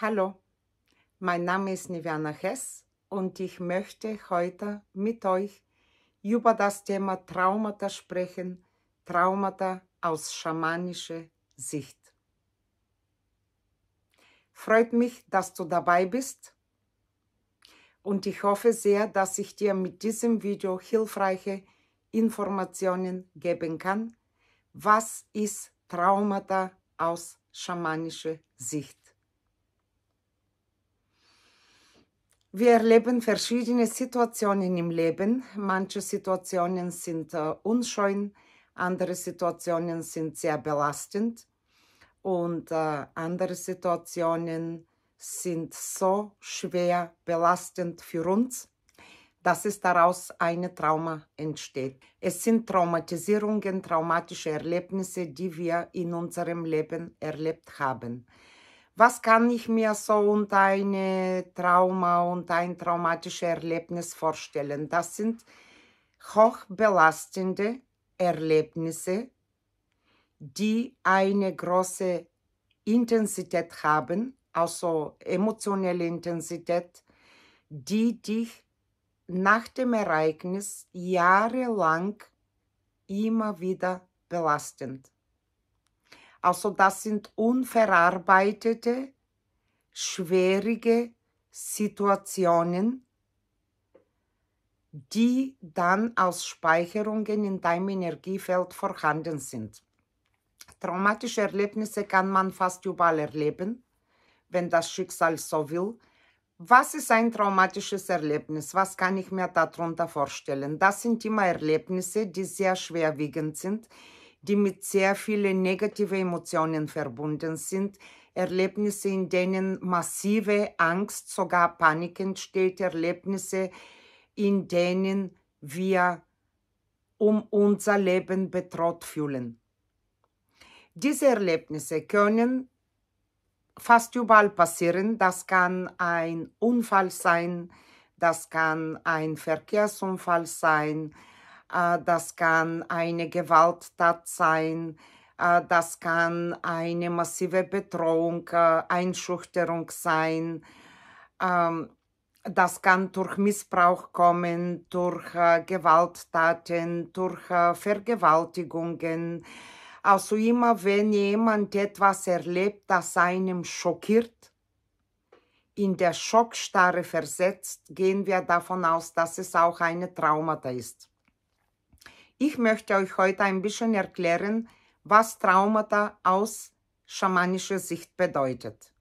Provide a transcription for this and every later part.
Hallo, mein Name ist Niviana Hess und ich möchte heute mit euch über das Thema Traumata sprechen, Traumata aus schamanischer Sicht. Freut mich, dass du dabei bist und ich hoffe sehr, dass ich dir mit diesem Video hilfreiche Informationen geben kann. Was ist Traumata aus schamanischer Sicht? Wir erleben verschiedene Situationen im Leben. Manche Situationen sind äh, unschön, andere Situationen sind sehr belastend und äh, andere Situationen sind so schwer belastend für uns, dass es daraus eine Trauma entsteht. Es sind Traumatisierungen, traumatische Erlebnisse, die wir in unserem Leben erlebt haben was kann ich mir so und deine Trauma und ein traumatisches Erlebnis vorstellen? Das sind hochbelastende Erlebnisse, die eine große Intensität haben, also emotionelle Intensität, die dich nach dem Ereignis jahrelang immer wieder belastend also das sind unverarbeitete, schwierige Situationen, die dann als Speicherungen in deinem Energiefeld vorhanden sind. Traumatische Erlebnisse kann man fast überall erleben, wenn das Schicksal so will. Was ist ein traumatisches Erlebnis? Was kann ich mir darunter vorstellen? Das sind immer Erlebnisse, die sehr schwerwiegend sind, die mit sehr vielen negativen Emotionen verbunden sind, Erlebnisse, in denen massive Angst, sogar Panik entsteht, Erlebnisse, in denen wir um unser Leben bedroht fühlen. Diese Erlebnisse können fast überall passieren. Das kann ein Unfall sein, das kann ein Verkehrsunfall sein, äh, das kann eine Gewalttat sein, äh, das kann eine massive Bedrohung, äh, Einschüchterung sein, ähm, das kann durch Missbrauch kommen, durch Gewalttaten, durch Vergewaltigungen. Also immer wenn jemand etwas erlebt, das einem schockiert, in der Schockstarre versetzt, gehen wir davon aus, dass es auch eine Traumata ist. Ich möchte euch heute ein bisschen erklären, was Traumata aus schamanischer Sicht bedeutet.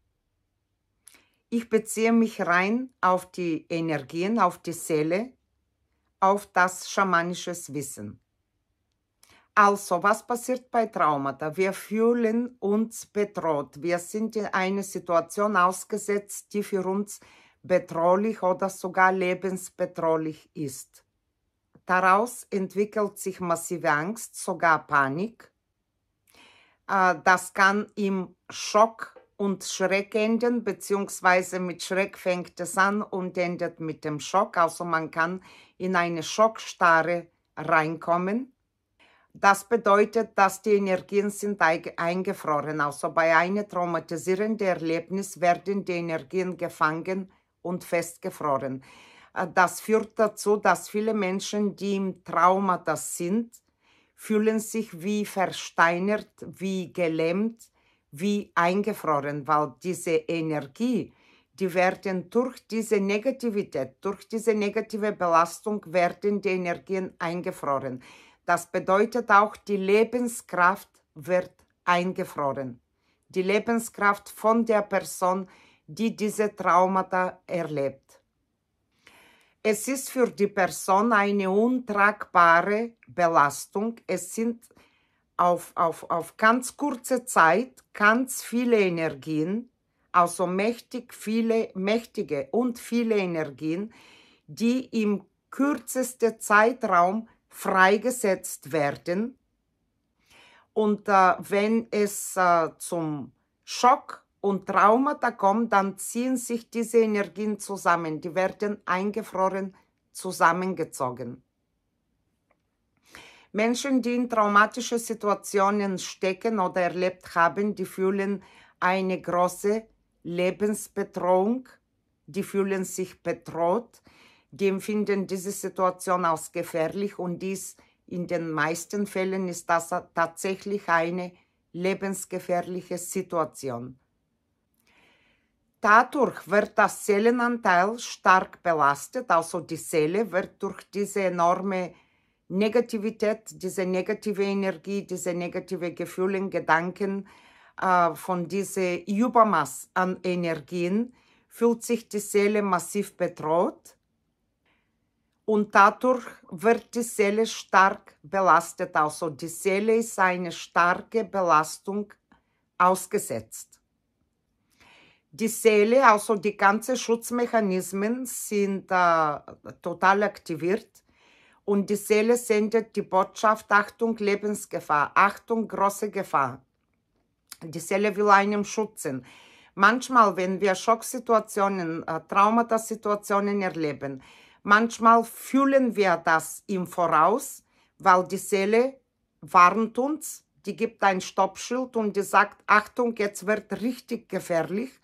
Ich beziehe mich rein auf die Energien, auf die Seele, auf das schamanische Wissen. Also, was passiert bei Traumata? Wir fühlen uns bedroht. Wir sind in eine Situation ausgesetzt, die für uns bedrohlich oder sogar lebensbedrohlich ist. Daraus entwickelt sich massive Angst, sogar Panik. Äh, das kann im Schock und Schreck enden, beziehungsweise mit Schreck fängt es an und endet mit dem Schock. Also man kann in eine Schockstarre reinkommen. Das bedeutet, dass die Energien sind eingefroren. Also bei einem traumatisierenden Erlebnis werden die Energien gefangen und festgefroren. Äh, das führt dazu, dass viele Menschen, die im Trauma das sind, fühlen sich wie versteinert, wie gelähmt, wie eingefroren, weil diese Energie, die werden durch diese Negativität, durch diese negative Belastung werden die Energien eingefroren. Das bedeutet auch, die Lebenskraft wird eingefroren. Die Lebenskraft von der Person, die diese Traumata erlebt. Es ist für die Person eine untragbare Belastung. Es sind auf, auf, auf ganz kurze Zeit ganz viele Energien, also mächtig viele, mächtige und viele Energien, die im kürzesten Zeitraum freigesetzt werden. Und äh, wenn es äh, zum Schock kommt, und Traumata kommen, dann ziehen sich diese Energien zusammen. Die werden eingefroren, zusammengezogen. Menschen, die in traumatische Situationen stecken oder erlebt haben, die fühlen eine große Lebensbedrohung, die fühlen sich bedroht, die empfinden diese Situation als gefährlich und dies in den meisten Fällen ist das tatsächlich eine lebensgefährliche Situation dadurch wird das Seelenanteil stark belastet, also die Seele wird durch diese enorme Negativität, diese negative Energie, diese negative Gefühle, Gedanken äh, von diesem Übermaß an Energien fühlt sich die Seele massiv bedroht und dadurch wird die Seele stark belastet. Also die Seele ist eine starke Belastung ausgesetzt die Seele, also die ganzen Schutzmechanismen sind äh, total aktiviert und die Seele sendet die Botschaft, Achtung, Lebensgefahr, Achtung, große Gefahr. Die Seele will einem schützen. Manchmal, wenn wir Schocksituationen, äh, Traumatasituationen erleben, manchmal fühlen wir das im Voraus, weil die Seele warnt uns, die gibt ein Stoppschild und die sagt, Achtung, jetzt wird richtig gefährlich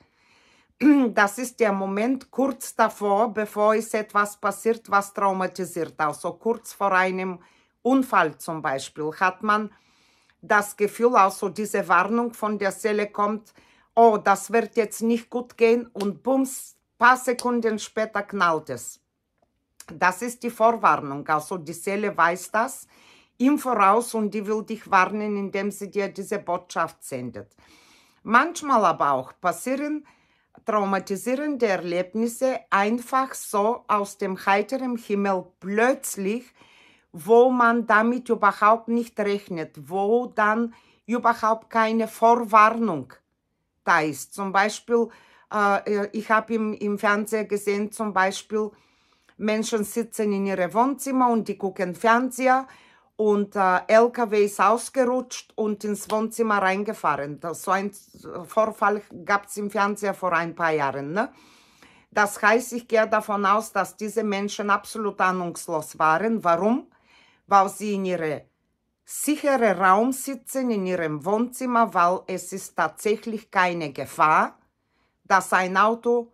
das ist der Moment kurz davor, bevor es etwas passiert, was traumatisiert. Also kurz vor einem Unfall zum Beispiel hat man das Gefühl, also diese Warnung von der Seele kommt, oh, das wird jetzt nicht gut gehen und bums, paar Sekunden später knallt es. Das ist die Vorwarnung, also die Seele weiß das im Voraus und die will dich warnen, indem sie dir diese Botschaft sendet. Manchmal aber auch passieren traumatisierende Erlebnisse einfach so aus dem heiteren Himmel plötzlich, wo man damit überhaupt nicht rechnet, wo dann überhaupt keine Vorwarnung da ist. Zum Beispiel, äh, ich habe im, im Fernseher gesehen, zum Beispiel, Menschen sitzen in ihrem Wohnzimmer und die gucken Fernseher und äh, LKW ist ausgerutscht und ins Wohnzimmer reingefahren. Das, so ein Vorfall gab es im Fernseher vor ein paar Jahren. Ne? Das heißt, ich gehe davon aus, dass diese Menschen absolut ahnungslos waren. Warum? Weil sie in ihrem sicheren Raum sitzen, in ihrem Wohnzimmer, weil es ist tatsächlich keine Gefahr, dass ein Auto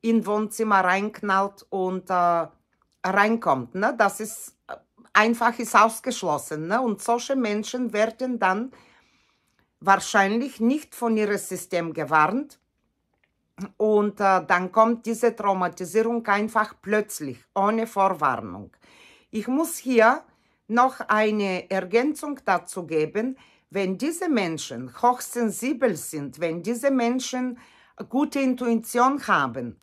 ins Wohnzimmer reinknallt und äh, reinkommt. Ne? Das ist einfach ist ausgeschlossen. Ne? Und solche Menschen werden dann wahrscheinlich nicht von ihrem System gewarnt. Und äh, dann kommt diese Traumatisierung einfach plötzlich, ohne Vorwarnung. Ich muss hier noch eine Ergänzung dazu geben, wenn diese Menschen hochsensibel sind, wenn diese Menschen gute Intuition haben,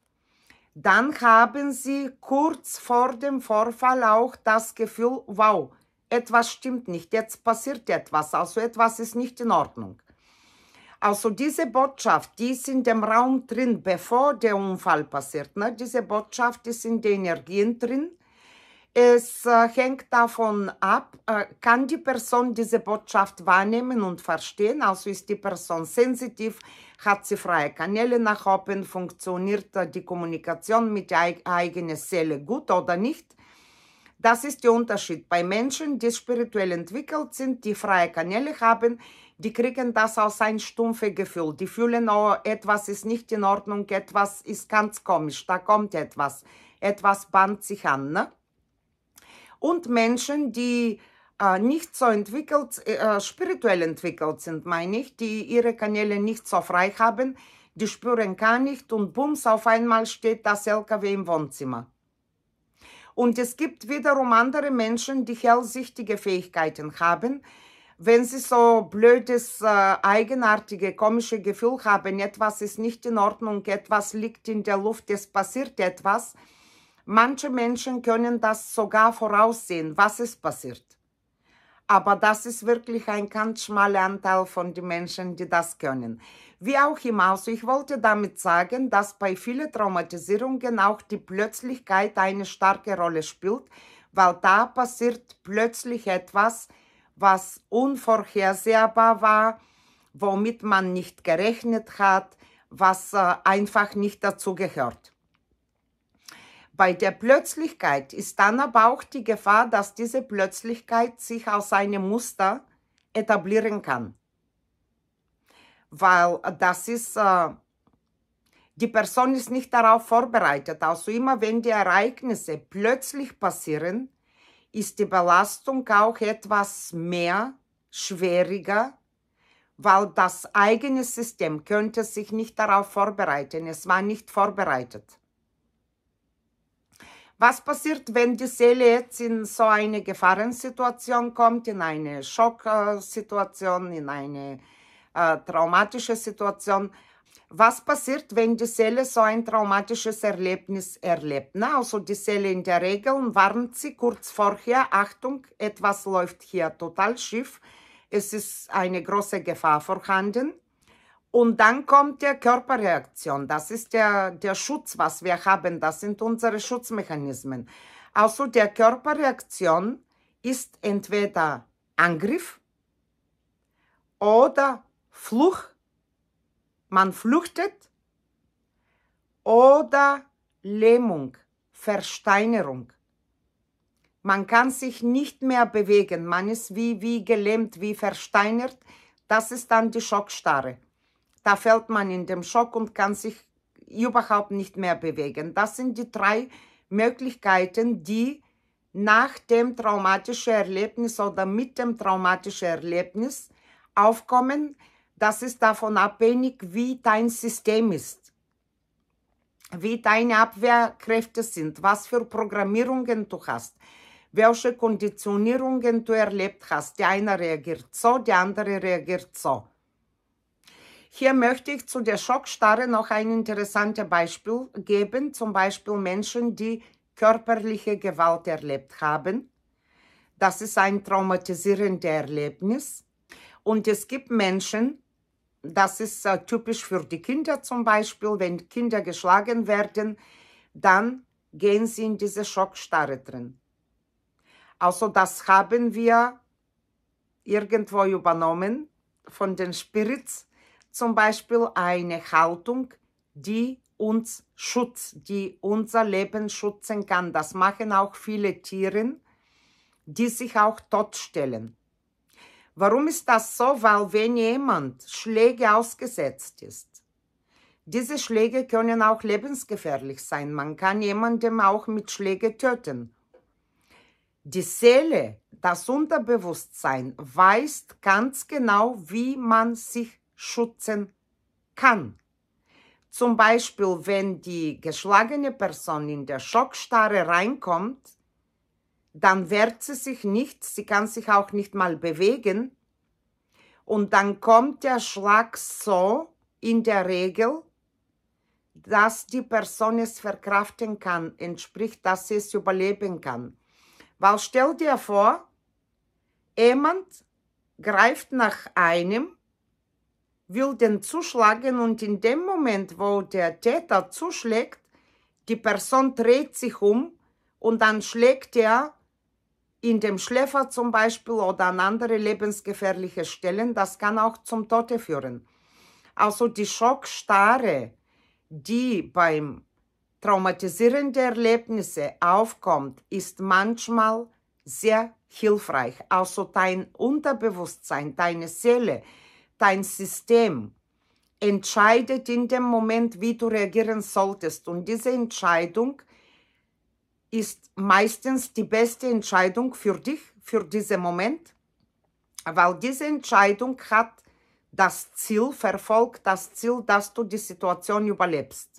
dann haben sie kurz vor dem Vorfall auch das Gefühl, wow, etwas stimmt nicht, jetzt passiert etwas, also etwas ist nicht in Ordnung. Also diese Botschaft, die ist in dem Raum drin, bevor der Unfall passiert. Ne? Diese Botschaft ist in den Energien drin. Es äh, hängt davon ab, äh, kann die Person diese Botschaft wahrnehmen und verstehen, also ist die Person sensitiv, hat sie freie Kanäle nach oben, funktioniert die Kommunikation mit der eigenen Seele gut oder nicht. Das ist der Unterschied. Bei Menschen, die spirituell entwickelt sind, die freie Kanäle haben, die kriegen das aus einem stumpfen Gefühl. Die fühlen, oh, etwas ist nicht in Ordnung, etwas ist ganz komisch, da kommt etwas. Etwas band sich an. Ne? Und Menschen, die nicht so entwickelt, äh, äh, spirituell entwickelt sind, meine ich, die ihre Kanäle nicht so frei haben, die spüren gar nicht und bums, auf einmal steht das LKW im Wohnzimmer. Und es gibt wiederum andere Menschen, die hellsichtige Fähigkeiten haben. Wenn sie so blödes, äh, eigenartige, komische Gefühl haben, etwas ist nicht in Ordnung, etwas liegt in der Luft, es passiert etwas. Manche Menschen können das sogar voraussehen, was ist passiert. Aber das ist wirklich ein ganz schmaler Anteil von den Menschen, die das können. Wie auch immer, also ich wollte damit sagen, dass bei vielen Traumatisierungen auch die Plötzlichkeit eine starke Rolle spielt, weil da passiert plötzlich etwas, was unvorhersehbar war, womit man nicht gerechnet hat, was äh, einfach nicht dazugehört. Bei der Plötzlichkeit ist dann aber auch die Gefahr, dass diese Plötzlichkeit sich aus einem Muster etablieren kann. Weil äh, das ist, äh, die Person ist nicht darauf vorbereitet. Also immer wenn die Ereignisse plötzlich passieren, ist die Belastung auch etwas mehr, schwieriger, weil das eigene System könnte sich nicht darauf vorbereiten. Es war nicht vorbereitet. Was passiert, wenn die Seele jetzt in so eine Gefahrensituation kommt, in eine Schocksituation, in eine äh, traumatische Situation? Was passiert, wenn die Seele so ein traumatisches Erlebnis erlebt? Na, also die Seele in der Regel warnt sie kurz vorher, Achtung, etwas läuft hier total schief, es ist eine große Gefahr vorhanden. Und dann kommt die Körperreaktion. Das ist der, der Schutz, was wir haben. Das sind unsere Schutzmechanismen. Also der Körperreaktion ist entweder Angriff oder Fluch. Man flüchtet oder Lähmung, Versteinerung. Man kann sich nicht mehr bewegen. Man ist wie, wie gelähmt, wie versteinert. Das ist dann die Schockstarre. Da fällt man in den Schock und kann sich überhaupt nicht mehr bewegen. Das sind die drei Möglichkeiten, die nach dem traumatischen Erlebnis oder mit dem traumatischen Erlebnis aufkommen. Das ist davon abhängig, wie dein System ist, wie deine Abwehrkräfte sind, was für Programmierungen du hast, welche Konditionierungen du erlebt hast. Der eine reagiert so, der andere reagiert so. Hier möchte ich zu der Schockstarre noch ein interessantes Beispiel geben, zum Beispiel Menschen, die körperliche Gewalt erlebt haben. Das ist ein traumatisierendes Erlebnis. Und es gibt Menschen, das ist äh, typisch für die Kinder zum Beispiel, wenn Kinder geschlagen werden, dann gehen sie in diese Schockstarre drin. Also das haben wir irgendwo übernommen von den Spirits, zum Beispiel eine Haltung, die uns schützt, die unser Leben schützen kann. Das machen auch viele Tiere, die sich auch totstellen. Warum ist das so? Weil wenn jemand Schläge ausgesetzt ist, diese Schläge können auch lebensgefährlich sein. Man kann jemandem auch mit Schläge töten. Die Seele, das Unterbewusstsein, weiß ganz genau, wie man sich schützen kann. Zum Beispiel, wenn die geschlagene Person in der Schockstarre reinkommt, dann wehrt sie sich nicht, sie kann sich auch nicht mal bewegen. Und dann kommt der Schlag so in der Regel, dass die Person es verkraften kann, entspricht, dass sie es überleben kann. Weil stell dir vor, jemand greift nach einem will den zuschlagen und in dem Moment, wo der Täter zuschlägt, die Person dreht sich um und dann schlägt er in dem Schläfer zum Beispiel oder an andere lebensgefährliche Stellen, das kann auch zum Tode führen. Also die Schockstarre, die beim traumatisierenden Erlebnisse aufkommt, ist manchmal sehr hilfreich. Also dein Unterbewusstsein, deine Seele, dein System entscheidet in dem Moment, wie du reagieren solltest. Und diese Entscheidung ist meistens die beste Entscheidung für dich, für diesen Moment, weil diese Entscheidung hat das Ziel, verfolgt das Ziel, dass du die Situation überlebst.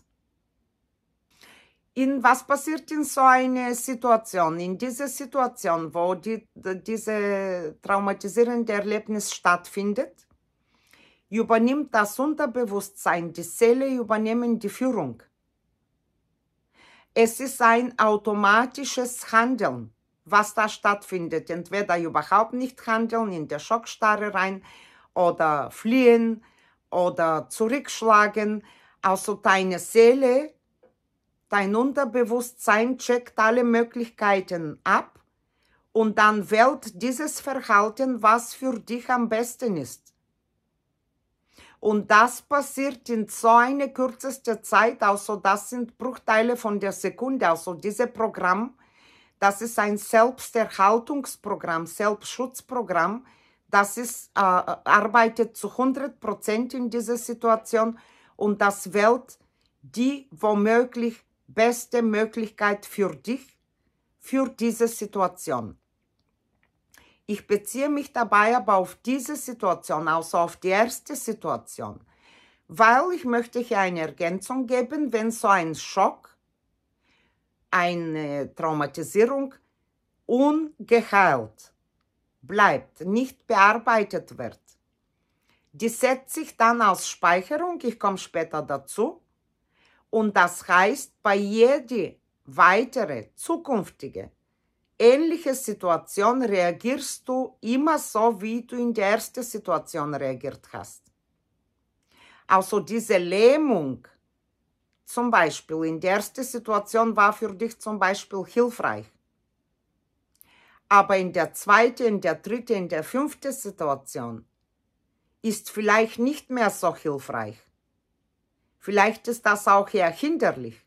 In was passiert in so einer Situation? In dieser Situation, wo die, diese traumatisierende Erlebnis stattfindet, übernimmt das Unterbewusstsein, die Seele übernehmen die Führung. Es ist ein automatisches Handeln, was da stattfindet. Entweder überhaupt nicht handeln, in der Schockstarre rein oder fliehen oder zurückschlagen. Also deine Seele, dein Unterbewusstsein checkt alle Möglichkeiten ab und dann wählt dieses Verhalten, was für dich am besten ist. Und das passiert in so einer kürzester Zeit, also das sind Bruchteile von der Sekunde. Also dieses Programm, das ist ein Selbsterhaltungsprogramm, Selbstschutzprogramm, das ist, äh, arbeitet zu 100 Prozent in dieser Situation und das wählt die womöglich beste Möglichkeit für dich, für diese Situation. Ich beziehe mich dabei aber auf diese Situation, also auf die erste Situation, weil ich möchte hier eine Ergänzung geben, wenn so ein Schock, eine Traumatisierung ungeheilt bleibt, nicht bearbeitet wird. Die setzt sich dann als Speicherung, ich komme später dazu, und das heißt, bei jeder weitere zukünftige ähnliche Situation reagierst du immer so, wie du in der ersten Situation reagiert hast. Also diese Lähmung, zum Beispiel in der ersten Situation war für dich zum Beispiel hilfreich. Aber in der zweiten, in der dritten, in der fünften Situation ist vielleicht nicht mehr so hilfreich. Vielleicht ist das auch eher hinderlich.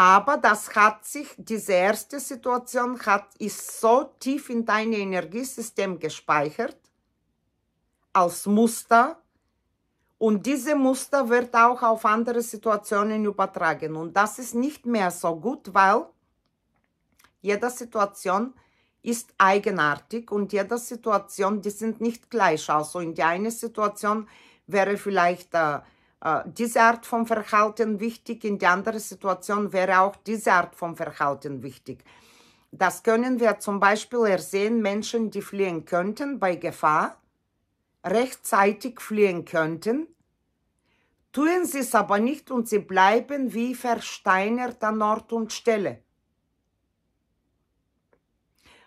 Aber das hat sich, diese erste Situation hat, ist so tief in dein Energiesystem gespeichert, als Muster. Und diese Muster wird auch auf andere Situationen übertragen. Und das ist nicht mehr so gut, weil jede Situation ist eigenartig und jede Situation, die sind nicht gleich. Also in der einen Situation wäre vielleicht... Äh, äh, diese Art von Verhalten wichtig, in der anderen Situation wäre auch diese Art von Verhalten wichtig. Das können wir zum Beispiel ersehen, Menschen, die fliehen könnten bei Gefahr, rechtzeitig fliehen könnten, tun sie es aber nicht und sie bleiben wie versteinert an Ort und Stelle.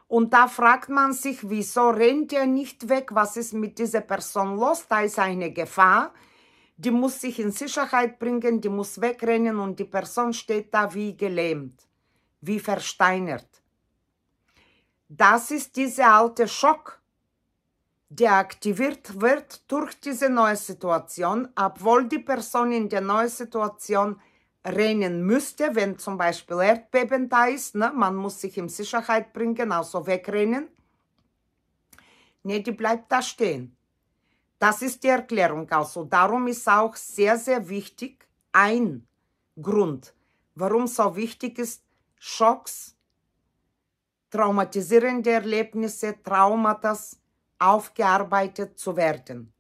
Und da fragt man sich, wieso rennt ihr nicht weg? Was ist mit dieser Person los? Da ist eine Gefahr die muss sich in Sicherheit bringen, die muss wegrennen und die Person steht da wie gelähmt, wie versteinert. Das ist dieser alte Schock, der aktiviert wird durch diese neue Situation, obwohl die Person in der neuen Situation rennen müsste, wenn zum Beispiel Erdbeben da ist, ne? man muss sich in Sicherheit bringen, also wegrennen. Ne, die bleibt da stehen. Das ist die Erklärung. Also darum ist auch sehr, sehr wichtig, ein Grund, warum so wichtig ist, Schocks, traumatisierende Erlebnisse, Traumatas aufgearbeitet zu werden.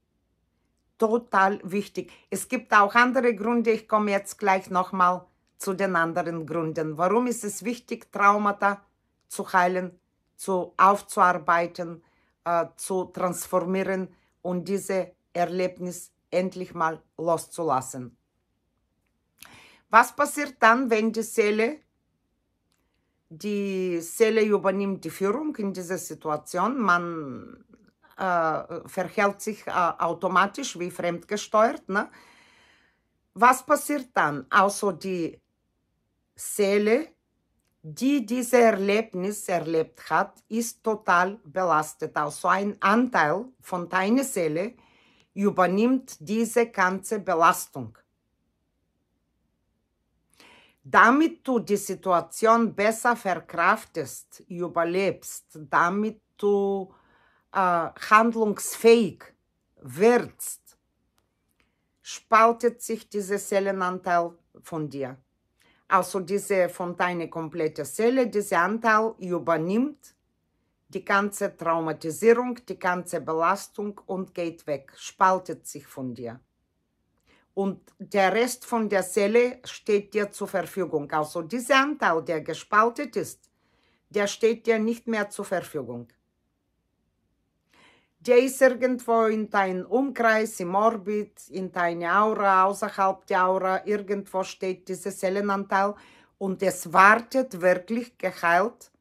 Total wichtig. Es gibt auch andere Gründe. Ich komme jetzt gleich nochmal zu den anderen Gründen. Warum ist es wichtig, Traumata zu heilen, zu aufzuarbeiten, äh, zu transformieren? und diese Erlebnis endlich mal loszulassen. Was passiert dann, wenn die Seele, die Seele übernimmt die Führung in dieser Situation? Man äh, verhält sich äh, automatisch wie fremdgesteuert. Ne? Was passiert dann? Also die Seele die diese Erlebnis erlebt hat, ist total belastet. Also ein Anteil von deiner Seele übernimmt diese ganze Belastung. Damit du die Situation besser verkraftest, überlebst, damit du äh, handlungsfähig wirst, spaltet sich dieser Seelenanteil von dir also diese von deiner kompletten Seele, dieser Anteil übernimmt die ganze Traumatisierung, die ganze Belastung und geht weg, spaltet sich von dir. Und der Rest von der Seele steht dir zur Verfügung. Also dieser Anteil, der gespaltet ist, der steht dir nicht mehr zur Verfügung der ist irgendwo in deinem Umkreis, im Orbit, in deine Aura, außerhalb der Aura, irgendwo steht dieser Seelenanteil und es wartet wirklich geheilt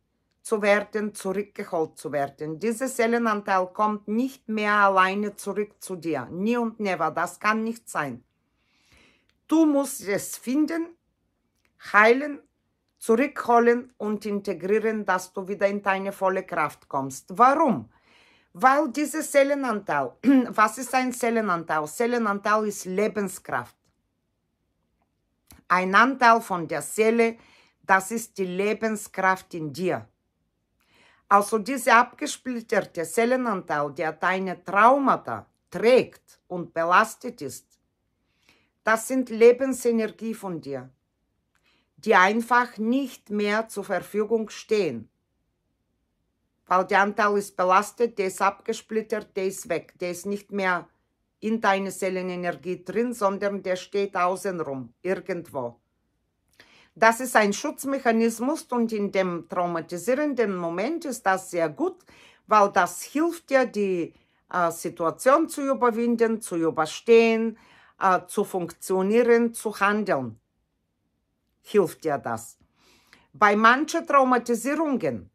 zu werden, zurückgeholt zu werden. Dieser Seelenanteil kommt nicht mehr alleine zurück zu dir. Nie und never, das kann nicht sein. Du musst es finden, heilen, zurückholen und integrieren, dass du wieder in deine volle Kraft kommst. Warum? Weil dieser Zellenanteil, was ist ein Zellenanteil? Zellenanteil ist Lebenskraft. Ein Anteil von der Seele, das ist die Lebenskraft in dir. Also dieser abgesplitterte Zellenanteil, der deine Traumata trägt und belastet ist, das sind Lebensenergie von dir, die einfach nicht mehr zur Verfügung stehen. Weil der Anteil ist belastet, der ist abgesplittert, der ist weg. Der ist nicht mehr in deiner Seelenenergie drin, sondern der steht außenrum, irgendwo. Das ist ein Schutzmechanismus und in dem traumatisierenden Moment ist das sehr gut, weil das hilft dir, die äh, Situation zu überwinden, zu überstehen, äh, zu funktionieren, zu handeln. Hilft dir das. Bei manchen Traumatisierungen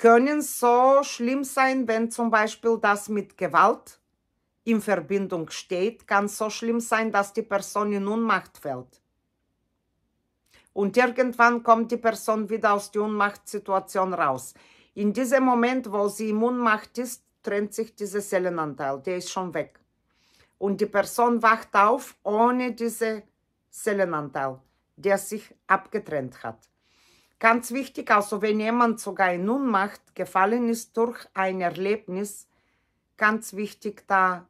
können so schlimm sein, wenn zum Beispiel das mit Gewalt in Verbindung steht, kann so schlimm sein, dass die Person in Unmacht fällt. Und irgendwann kommt die Person wieder aus der Ohnmachtssituation raus. In diesem Moment, wo sie in Unmacht ist, trennt sich dieser Seelenanteil, der ist schon weg. Und die Person wacht auf ohne diesen Seelenanteil, der sich abgetrennt hat. Ganz wichtig, also wenn jemand sogar ein Unmacht gefallen ist durch ein Erlebnis, ganz wichtig, da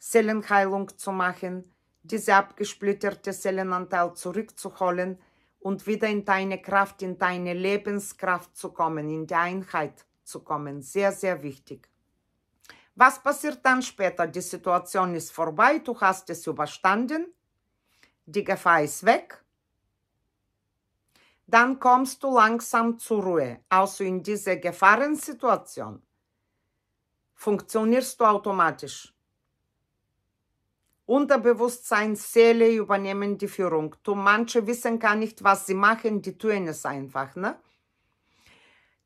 Seelenheilung zu machen, diese abgesplitterte Seelenanteil zurückzuholen und wieder in deine Kraft, in deine Lebenskraft zu kommen, in die Einheit zu kommen. Sehr, sehr wichtig. Was passiert dann später? Die Situation ist vorbei, du hast es überstanden, die Gefahr ist weg dann kommst du langsam zur Ruhe. Also in dieser Gefahrensituation funktionierst du automatisch. Unterbewusstsein, Seele übernehmen die Führung. Du, manche wissen gar nicht, was sie machen, die tun es einfach. Ne?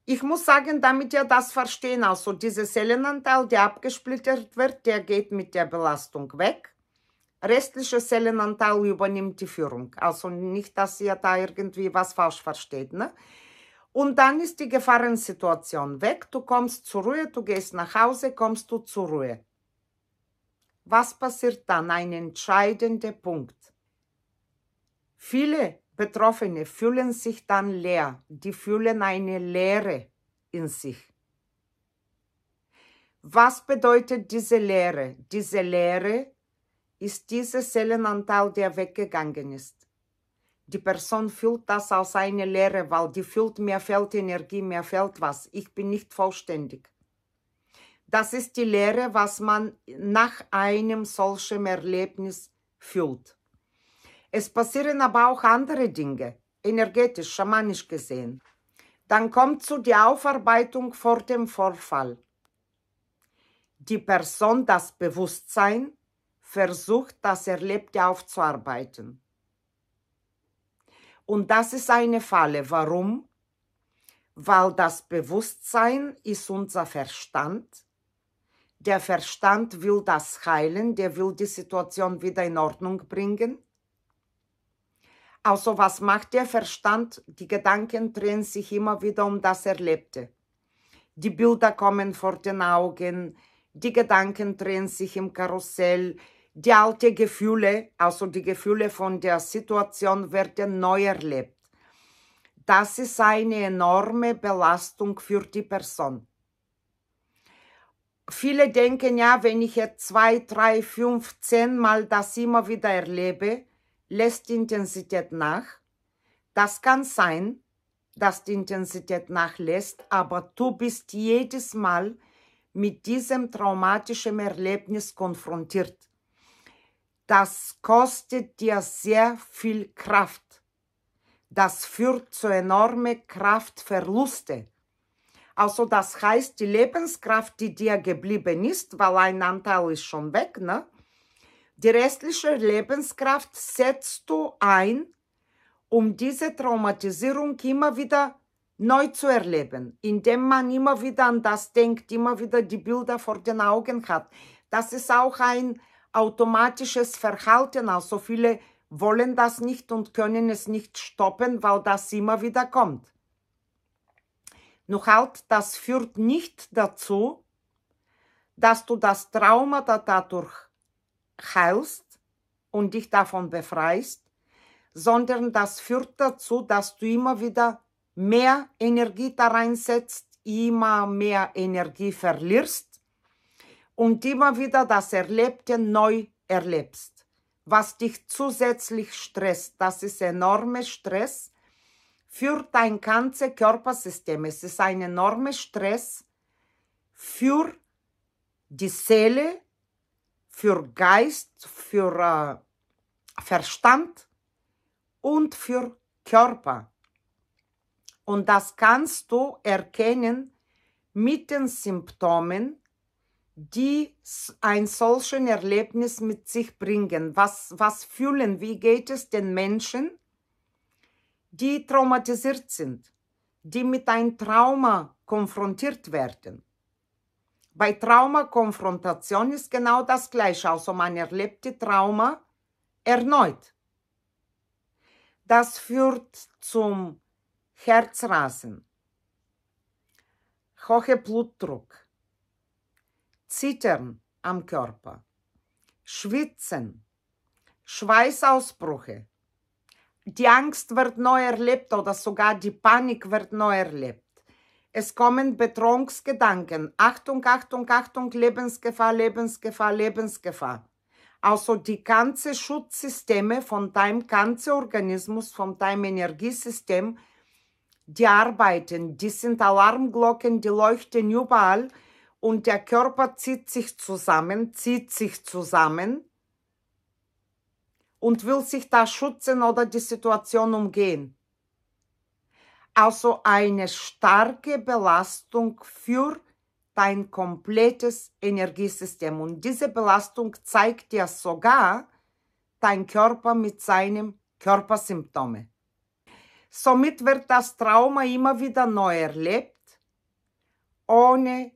Ich muss sagen, damit ihr das verstehen, also dieser Seelenanteil, der abgesplittert wird, der geht mit der Belastung weg. Restliche Zellenanteil übernimmt die Führung. Also nicht, dass ihr da irgendwie was falsch versteht. Ne? Und dann ist die Gefahrensituation weg. Du kommst zur Ruhe, du gehst nach Hause, kommst du zur Ruhe. Was passiert dann? Ein entscheidender Punkt. Viele Betroffene fühlen sich dann leer. Die fühlen eine Leere in sich. Was bedeutet diese Leere? Diese Leere ist dieser Seelenanteil, der weggegangen ist. Die Person fühlt das als eine Leere, weil die fühlt, mir fehlt Energie, mir fehlt was. Ich bin nicht vollständig. Das ist die Leere, was man nach einem solchen Erlebnis fühlt. Es passieren aber auch andere Dinge, energetisch, schamanisch gesehen. Dann kommt zu der Aufarbeitung vor dem Vorfall. Die Person, das Bewusstsein, versucht, das Erlebte aufzuarbeiten. Und das ist eine Falle. Warum? Weil das Bewusstsein ist unser Verstand. Der Verstand will das heilen, der will die Situation wieder in Ordnung bringen. Also was macht der Verstand? Die Gedanken drehen sich immer wieder um das Erlebte. Die Bilder kommen vor den Augen, die Gedanken drehen sich im Karussell, die alten Gefühle, also die Gefühle von der Situation, werden neu erlebt. Das ist eine enorme Belastung für die Person. Viele denken, ja, wenn ich jetzt zwei, drei, fünf, zehn Mal das immer wieder erlebe, lässt die Intensität nach. Das kann sein, dass die Intensität nachlässt, aber du bist jedes Mal mit diesem traumatischen Erlebnis konfrontiert. Das kostet dir sehr viel Kraft. Das führt zu enormen Kraftverlusten. Also das heißt, die Lebenskraft, die dir geblieben ist, weil ein Anteil ist schon weg, ne? Die restliche Lebenskraft setzt du ein, um diese Traumatisierung immer wieder neu zu erleben, indem man immer wieder an das denkt, immer wieder die Bilder vor den Augen hat. Das ist auch ein automatisches Verhalten. Also viele wollen das nicht und können es nicht stoppen, weil das immer wieder kommt. Nur halt, das führt nicht dazu, dass du das Trauma dadurch heilst und dich davon befreist, sondern das führt dazu, dass du immer wieder mehr Energie da reinsetzt, immer mehr Energie verlierst und immer wieder das Erlebte neu erlebst. Was dich zusätzlich stresst, das ist enormer Stress für dein ganzes Körpersystem. Es ist ein enormer Stress für die Seele, für Geist, für äh, Verstand und für Körper. Und das kannst du erkennen mit den Symptomen, die ein solches Erlebnis mit sich bringen. Was, was fühlen, wie geht es den Menschen, die traumatisiert sind, die mit einem Trauma konfrontiert werden. Bei Traumakonfrontation ist genau das Gleiche, also man erlebt die Trauma erneut. Das führt zum Herzrasen, hohe Blutdruck, Zittern am Körper, Schwitzen, Schweißausbrüche. Die Angst wird neu erlebt oder sogar die Panik wird neu erlebt. Es kommen Bedrohungsgedanken. Achtung, Achtung, Achtung, Lebensgefahr, Lebensgefahr, Lebensgefahr. Also die ganze Schutzsysteme von deinem ganzen Organismus, von deinem Energiesystem, die arbeiten. Die sind Alarmglocken, die leuchten überall und der Körper zieht sich zusammen, zieht sich zusammen und will sich da schützen oder die Situation umgehen. Also eine starke Belastung für dein komplettes Energiesystem. Und diese Belastung zeigt dir sogar dein Körper mit seinen Körpersymptomen. Somit wird das Trauma immer wieder neu erlebt, ohne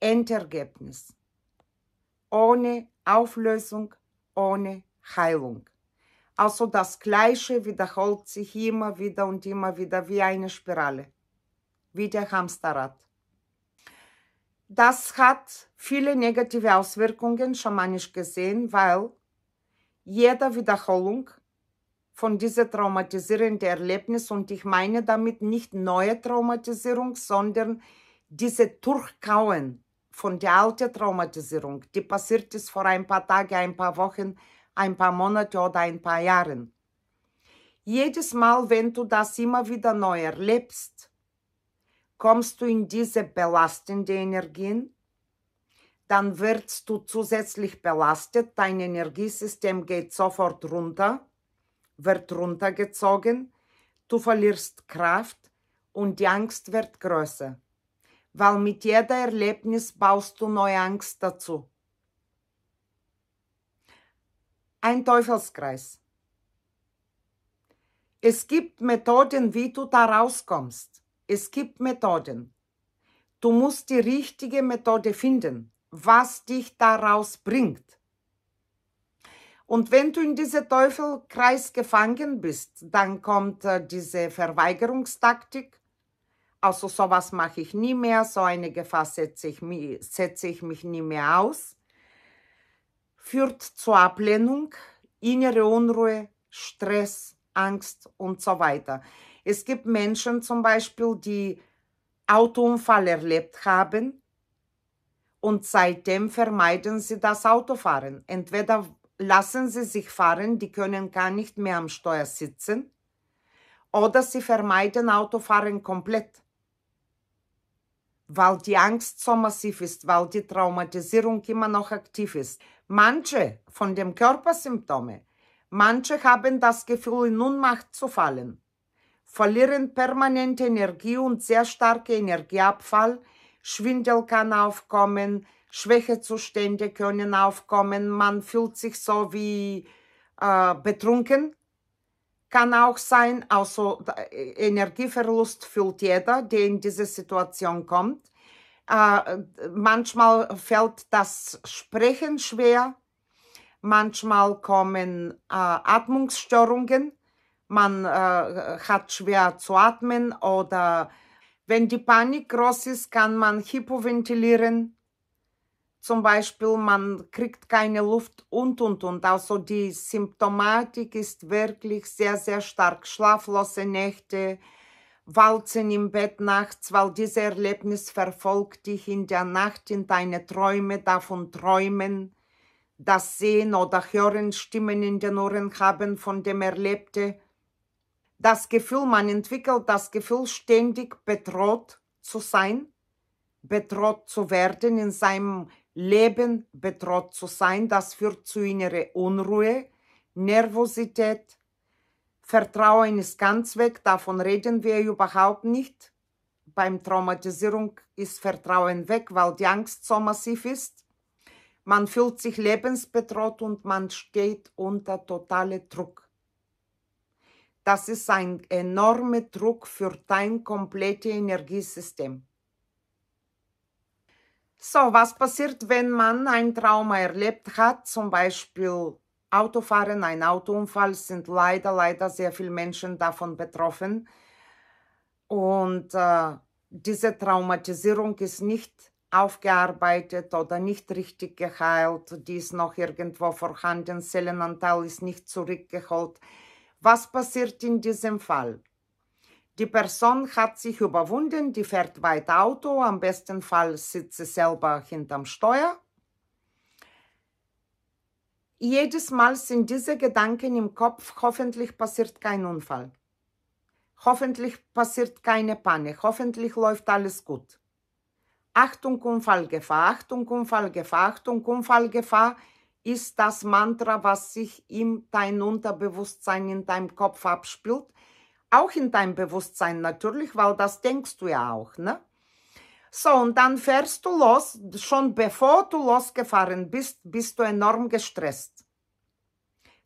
Endergebnis. Ohne Auflösung, ohne Heilung. Also das Gleiche wiederholt sich immer wieder und immer wieder wie eine Spirale, wie der Hamsterrad. Das hat viele negative Auswirkungen schamanisch gesehen, weil jede Wiederholung von dieser traumatisierenden Erlebnis, und ich meine damit nicht neue Traumatisierung, sondern diese Durchkauen von der alten Traumatisierung, die passiert ist vor ein paar Tagen, ein paar Wochen, ein paar Monate oder ein paar Jahren. Jedes Mal, wenn du das immer wieder neu erlebst, kommst du in diese belastende Energien, dann wirst du zusätzlich belastet, dein Energiesystem geht sofort runter, wird runtergezogen, du verlierst Kraft und die Angst wird größer weil mit jeder Erlebnis baust du neue Angst dazu. Ein Teufelskreis. Es gibt Methoden, wie du da rauskommst. Es gibt Methoden. Du musst die richtige Methode finden, was dich da rausbringt. Und wenn du in diesem Teufelkreis gefangen bist, dann kommt äh, diese Verweigerungstaktik also sowas mache ich nie mehr, so eine Gefahr setze ich, setze ich mich nie mehr aus. Führt zur Ablehnung, innere Unruhe, Stress, Angst und so weiter. Es gibt Menschen zum Beispiel, die Autounfall erlebt haben und seitdem vermeiden sie das Autofahren. Entweder lassen sie sich fahren, die können gar nicht mehr am Steuer sitzen, oder sie vermeiden Autofahren komplett weil die Angst so massiv ist, weil die Traumatisierung immer noch aktiv ist. Manche von den Körpersymptomen, manche haben das Gefühl, in Unmacht zu fallen, verlieren permanente Energie und sehr starke Energieabfall, Schwindel kann aufkommen, Schwächezustände können aufkommen, man fühlt sich so wie äh, betrunken, kann auch sein, also äh, Energieverlust fühlt jeder, der in diese Situation kommt. Äh, manchmal fällt das Sprechen schwer, manchmal kommen äh, Atmungsstörungen, man äh, hat schwer zu atmen oder wenn die Panik groß ist, kann man hypoventilieren zum Beispiel, man kriegt keine Luft und, und, und. Also die Symptomatik ist wirklich sehr, sehr stark. Schlaflose Nächte, Walzen im Bett nachts, weil dieses Erlebnis verfolgt dich in der Nacht, in deine Träume, davon träumen, das Sehen oder Hören, Stimmen in den Ohren haben von dem Erlebte. Das Gefühl, man entwickelt das Gefühl, ständig bedroht zu sein, bedroht zu werden in seinem Leben bedroht zu sein. Das führt zu innerer Unruhe, Nervosität. Vertrauen ist ganz weg, davon reden wir überhaupt nicht. Beim Traumatisierung ist Vertrauen weg, weil die Angst so massiv ist. Man fühlt sich lebensbedroht und man steht unter totalen Druck. Das ist ein enormer Druck für dein komplettes Energiesystem. So, was passiert, wenn man ein Trauma erlebt hat, zum Beispiel Autofahren, ein Autounfall, sind leider, leider sehr viele Menschen davon betroffen. Und äh, diese Traumatisierung ist nicht aufgearbeitet oder nicht richtig geheilt, die ist noch irgendwo vorhanden, Zellenanteil ist nicht zurückgeholt. Was passiert in diesem Fall? Die Person hat sich überwunden, die fährt weit Auto, am besten Fall sitzt sie selber hinterm Steuer. Jedes Mal sind diese Gedanken im Kopf, hoffentlich passiert kein Unfall. Hoffentlich passiert keine Panne, hoffentlich läuft alles gut. Achtung, Unfallgefahr, Achtung, Unfallgefahr, Achtung, Unfallgefahr ist das Mantra, was sich in dein Unterbewusstsein, in deinem Kopf abspielt auch in deinem Bewusstsein natürlich, weil das denkst du ja auch, ne? So, und dann fährst du los. Schon bevor du losgefahren bist, bist du enorm gestresst.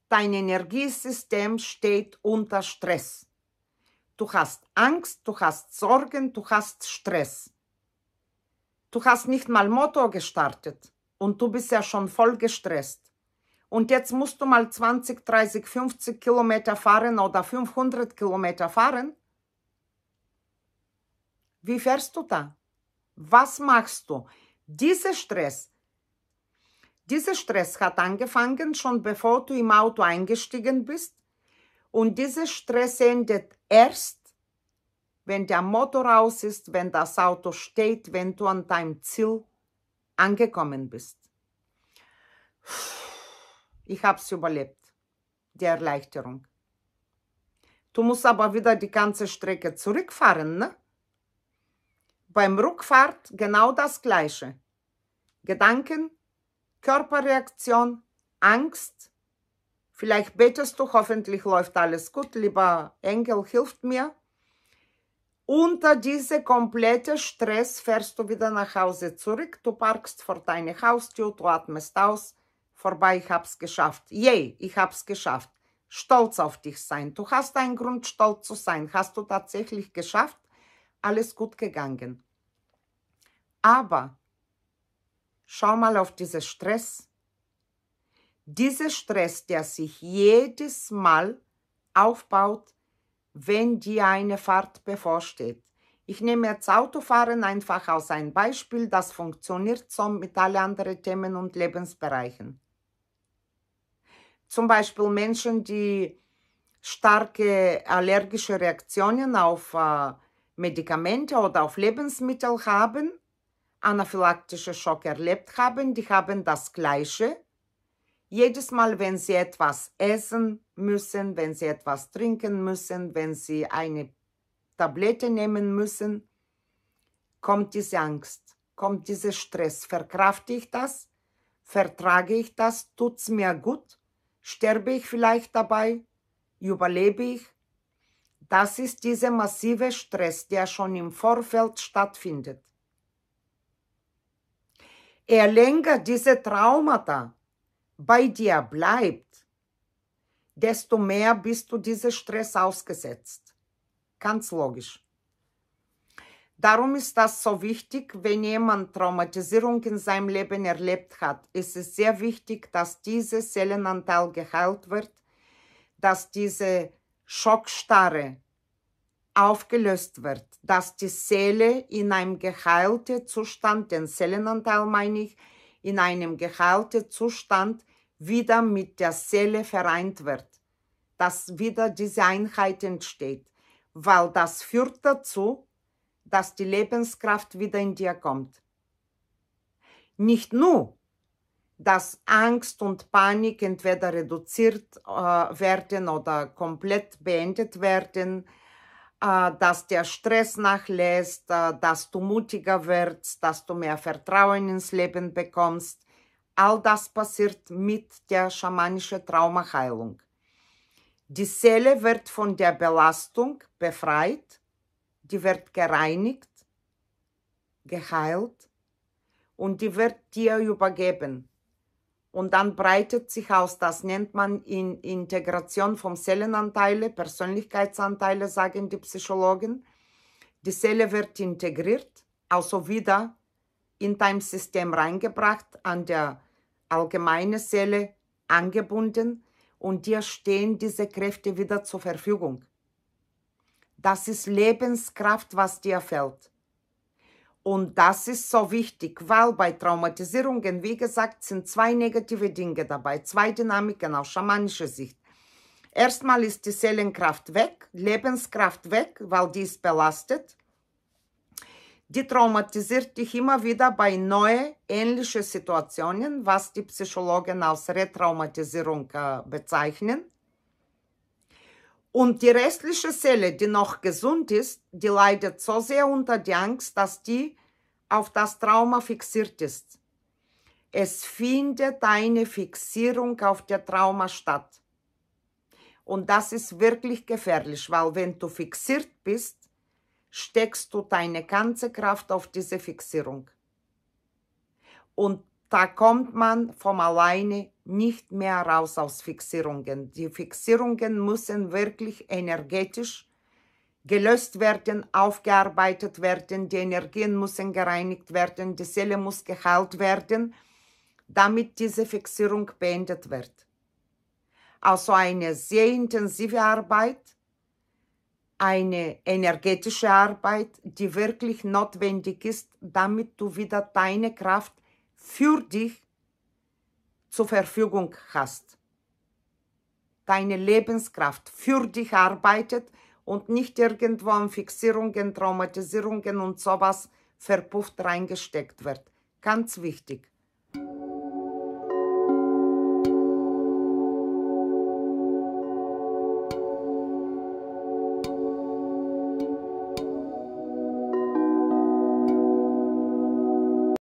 Dein Energiesystem steht unter Stress. Du hast Angst, du hast Sorgen, du hast Stress. Du hast nicht mal Motor gestartet und du bist ja schon voll gestresst und jetzt musst du mal 20, 30, 50 Kilometer fahren oder 500 Kilometer fahren, wie fährst du da? Was machst du? Dieser Stress, dieser Stress hat angefangen, schon bevor du im Auto eingestiegen bist. Und dieser Stress endet erst, wenn der Motor raus ist, wenn das Auto steht, wenn du an deinem Ziel angekommen bist. Puh. Ich hab's überlebt. Die Erleichterung. Du musst aber wieder die ganze Strecke zurückfahren, ne? Beim Rückfahrt genau das Gleiche. Gedanken, Körperreaktion, Angst. Vielleicht betest du, hoffentlich läuft alles gut, lieber Engel hilft mir. Unter diese komplette Stress fährst du wieder nach Hause zurück, du parkst vor deine Haustür, du atmest aus vorbei, ich hab's geschafft. Yay, ich hab's geschafft. Stolz auf dich sein. Du hast einen Grund, stolz zu sein. Hast du tatsächlich geschafft? Alles gut gegangen. Aber schau mal auf diesen Stress. Dieser Stress, der sich jedes Mal aufbaut, wenn dir eine Fahrt bevorsteht. Ich nehme jetzt Autofahren einfach als ein Beispiel, das funktioniert so mit allen anderen Themen und Lebensbereichen zum Beispiel Menschen, die starke allergische Reaktionen auf äh, Medikamente oder auf Lebensmittel haben, anaphylaktische Schock erlebt haben, die haben das Gleiche. Jedes Mal, wenn sie etwas essen müssen, wenn sie etwas trinken müssen, wenn sie eine Tablette nehmen müssen, kommt diese Angst, kommt dieser Stress. Verkrafte ich das? Vertrage ich das? Tut es mir gut? Sterbe ich vielleicht dabei? Überlebe ich? Das ist dieser massive Stress, der schon im Vorfeld stattfindet. Er länger diese Traumata bei dir bleibt, desto mehr bist du diesem Stress ausgesetzt. Ganz logisch. Darum ist das so wichtig, wenn jemand Traumatisierung in seinem Leben erlebt hat. Es ist sehr wichtig, dass dieser Seelenanteil geheilt wird, dass diese Schockstarre aufgelöst wird, dass die Seele in einem geheilten Zustand, den Seelenanteil meine ich, in einem geheilten Zustand wieder mit der Seele vereint wird, dass wieder diese Einheit entsteht, weil das führt dazu, dass die Lebenskraft wieder in dir kommt. Nicht nur, dass Angst und Panik entweder reduziert äh, werden oder komplett beendet werden, äh, dass der Stress nachlässt, äh, dass du mutiger wirst, dass du mehr Vertrauen ins Leben bekommst. All das passiert mit der schamanischen Traumaheilung. Die Seele wird von der Belastung befreit die wird gereinigt, geheilt und die wird dir übergeben. Und dann breitet sich aus, das nennt man in Integration von Zellenanteile, Persönlichkeitsanteile, sagen die Psychologen. Die Zelle wird integriert, also wieder in dein System reingebracht, an der allgemeinen Zelle angebunden und dir stehen diese Kräfte wieder zur Verfügung. Das ist Lebenskraft, was dir fällt. Und das ist so wichtig, weil bei Traumatisierungen, wie gesagt, sind zwei negative Dinge dabei, zwei Dynamiken aus schamanischer Sicht. Erstmal ist die Seelenkraft weg, Lebenskraft weg, weil die ist belastet. Die traumatisiert dich immer wieder bei neuen, ähnlichen Situationen, was die Psychologen als Retraumatisierung äh, bezeichnen. Und die restliche Seele, die noch gesund ist, die leidet so sehr unter der Angst, dass die auf das Trauma fixiert ist. Es findet eine Fixierung auf der Trauma statt. Und das ist wirklich gefährlich, weil wenn du fixiert bist, steckst du deine ganze Kraft auf diese Fixierung. Und da kommt man von alleine nicht mehr raus aus Fixierungen. Die Fixierungen müssen wirklich energetisch gelöst werden, aufgearbeitet werden, die Energien müssen gereinigt werden, die Seele muss geheilt werden, damit diese Fixierung beendet wird. Also eine sehr intensive Arbeit, eine energetische Arbeit, die wirklich notwendig ist, damit du wieder deine Kraft für dich zur Verfügung hast. Deine Lebenskraft für dich arbeitet und nicht irgendwo an Fixierungen, Traumatisierungen und sowas verpufft reingesteckt wird. Ganz wichtig.